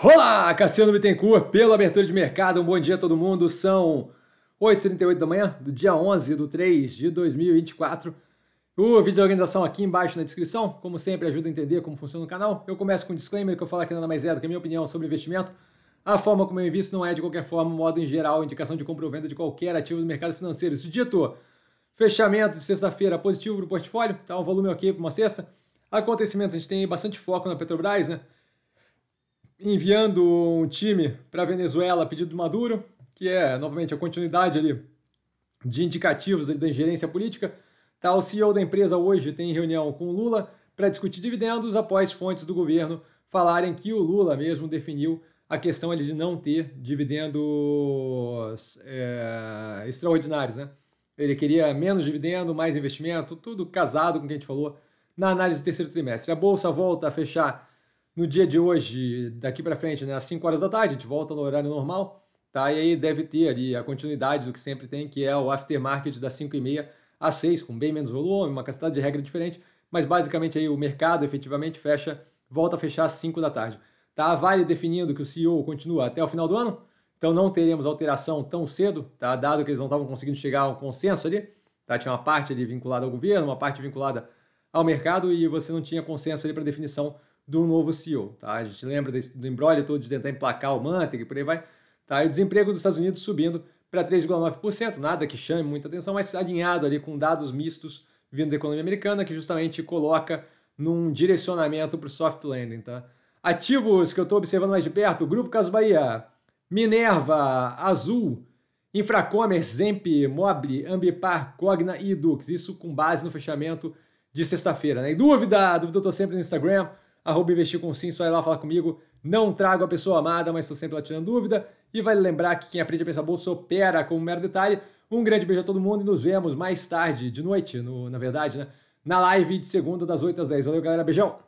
Olá, Cassiano Bittencourt, pela abertura de mercado. Um bom dia a todo mundo. São 8h38 da manhã, do dia 11 de 3 de 2024. O vídeo da organização aqui embaixo na descrição, como sempre, ajuda a entender como funciona o canal. Eu começo com um disclaimer que eu falo aqui nada mais é do que a minha opinião sobre investimento. A forma como eu invisto não é, de qualquer forma, modo em geral, indicação de compra ou venda de qualquer ativo do mercado financeiro. Isso dito, fechamento de sexta-feira positivo para o portfólio, tá um volume ok para uma sexta. Acontecimentos, a gente tem bastante foco na Petrobras, né? enviando um time para a Venezuela a pedido do Maduro, que é, novamente, a continuidade ali de indicativos da ingerência política. Tá, o CEO da empresa hoje tem reunião com o Lula para discutir dividendos após fontes do governo falarem que o Lula mesmo definiu a questão ali de não ter dividendos é, extraordinários, né? Ele queria menos dividendo, mais investimento, tudo casado com o que a gente falou na análise do terceiro trimestre. A bolsa volta a fechar no dia de hoje, daqui para frente, né, às 5 horas da tarde, a gente volta no horário normal, tá? E aí deve ter ali a continuidade do que sempre tem, que é o aftermarket das 5 e meia às 6, com bem menos volume, uma quantidade de regra diferente, mas basicamente aí o mercado efetivamente fecha, volta a fechar às 5 da tarde. Tá? A Vale definindo que o CEO continua até o final do ano, então não teremos alteração tão cedo, tá? Dado que eles não estavam conseguindo chegar a um consenso ali, tá? Tinha uma parte ali vinculada ao governo, uma parte vinculada ao mercado e você não tinha consenso ali para definição do novo CEO. Tá? A gente lembra desse, do embrólio todo de tentar emplacar o Mantic e por aí vai. Tá? E o desemprego dos Estados Unidos subindo para 3,9%, nada que chame muita atenção, mas alinhado ali com dados mistos vindo da economia americana, que justamente coloca num direcionamento para o soft landing. Tá? Ativos que eu estou observando mais de perto, Grupo Caso Bahia, Minerva, Azul, Infracommerce, Zemp, Mobile, Ambipar, Cogna e Dux. Isso com base no fechamento de sexta-feira. Né? E dúvida? Dúvida eu estou sempre no Instagram, arroba investir com sim, só ir lá falar comigo. Não trago a pessoa amada, mas estou sempre lá tirando dúvida. E vale lembrar que quem aprende a pensar bolsa opera como um mero detalhe. Um grande beijo a todo mundo e nos vemos mais tarde, de noite, no, na verdade, né? Na live de segunda, das 8 às 10. Valeu, galera. Beijão!